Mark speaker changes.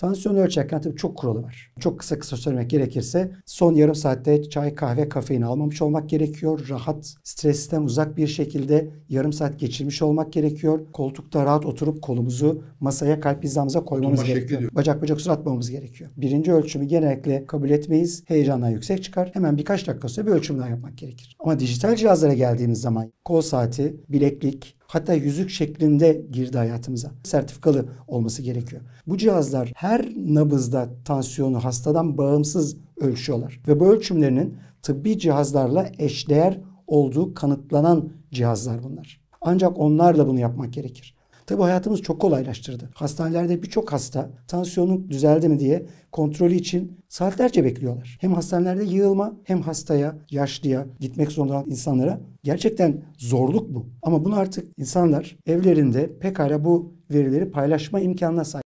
Speaker 1: Tansiyon ölçerken tabii çok kuralı var. Çok kısa kısa söylemek gerekirse son yarım saatte çay, kahve, kafein almamış olmak gerekiyor. Rahat, stresten uzak bir şekilde yarım saat geçirmiş olmak gerekiyor. Koltukta rahat oturup kolumuzu masaya, kalp hizamıza koymamız Oturma gerekiyor. Diyor. Bacak bacak sur gerekiyor. Birinci ölçümü genellikle kabul etmeyiz. Heyecandan yüksek çıkar. Hemen birkaç dakika sonra bir ölçüm daha yapmak gerekir. Ama dijital cihazlara geldiğimiz zaman kol saati, bileklik, Hatta yüzük şeklinde girdi hayatımıza. Sertifikalı olması gerekiyor. Bu cihazlar her nabızda tansiyonu hastadan bağımsız ölçüyorlar. Ve bu ölçümlerinin tıbbi cihazlarla eşdeğer olduğu kanıtlanan cihazlar bunlar. Ancak onlarla bunu yapmak gerekir. Tabi hayatımız çok kolaylaştırdı. Hastanelerde birçok hasta tansiyonun düzeldi mi diye kontrolü için saatlerce bekliyorlar. Hem hastanelerde yığılma hem hastaya, yaşlıya, gitmek zorunda olan insanlara gerçekten zorluk bu. Ama bunu artık insanlar evlerinde pekala bu verileri paylaşma imkanına sahip.